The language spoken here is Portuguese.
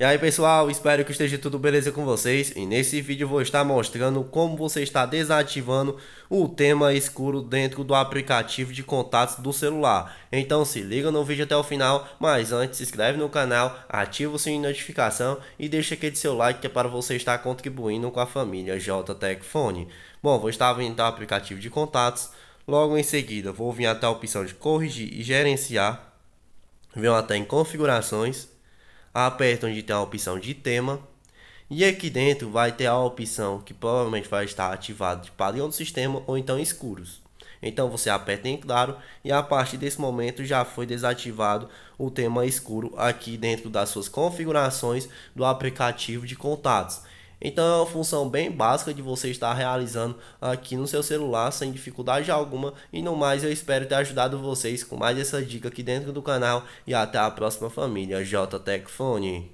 E aí pessoal, espero que esteja tudo beleza com vocês e nesse vídeo vou estar mostrando como você está desativando o tema escuro dentro do aplicativo de contatos do celular. Então se liga no vídeo até o final, mas antes se inscreve no canal, ativa o sininho de notificação e deixa aquele seu like que é para você estar contribuindo com a família JTEC Fone. Bom, vou estar vindo ao aplicativo de contatos, logo em seguida vou vir até a opção de corrigir e gerenciar, venho até em configurações aperta onde tem a opção de tema e aqui dentro vai ter a opção que provavelmente vai estar ativada de padrão do sistema ou então escuros. Então você aperta em claro e a partir desse momento já foi desativado o tema escuro aqui dentro das suas configurações do aplicativo de contatos. Então é uma função bem básica de você estar realizando aqui no seu celular sem dificuldade alguma. E no mais, eu espero ter ajudado vocês com mais essa dica aqui dentro do canal. E até a próxima família, JTech